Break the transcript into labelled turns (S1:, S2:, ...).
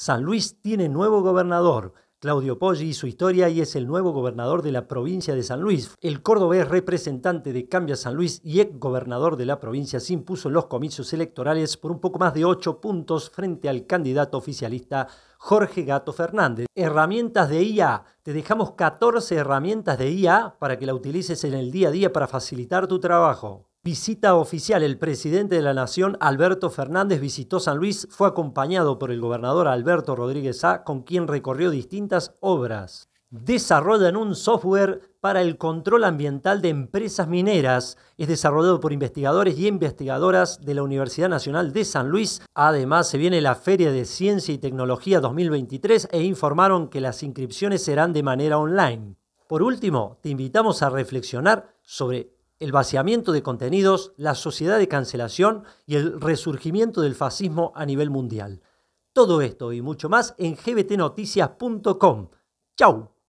S1: San Luis tiene nuevo gobernador. Claudio Poggi y su historia y es el nuevo gobernador de la provincia de San Luis. El cordobés representante de Cambia San Luis y ex gobernador de la provincia se impuso en los comicios electorales por un poco más de 8 puntos frente al candidato oficialista Jorge Gato Fernández. Herramientas de IA. Te dejamos 14 herramientas de IA para que la utilices en el día a día para facilitar tu trabajo. Visita oficial. El presidente de la Nación, Alberto Fernández, visitó San Luis. Fue acompañado por el gobernador Alberto Rodríguez A, con quien recorrió distintas obras. Desarrollan un software para el control ambiental de empresas mineras. Es desarrollado por investigadores y investigadoras de la Universidad Nacional de San Luis. Además, se viene la Feria de Ciencia y Tecnología 2023 e informaron que las inscripciones serán de manera online. Por último, te invitamos a reflexionar sobre el vaciamiento de contenidos, la sociedad de cancelación y el resurgimiento del fascismo a nivel mundial. Todo esto y mucho más en gbtnoticias.com. ¡Chao!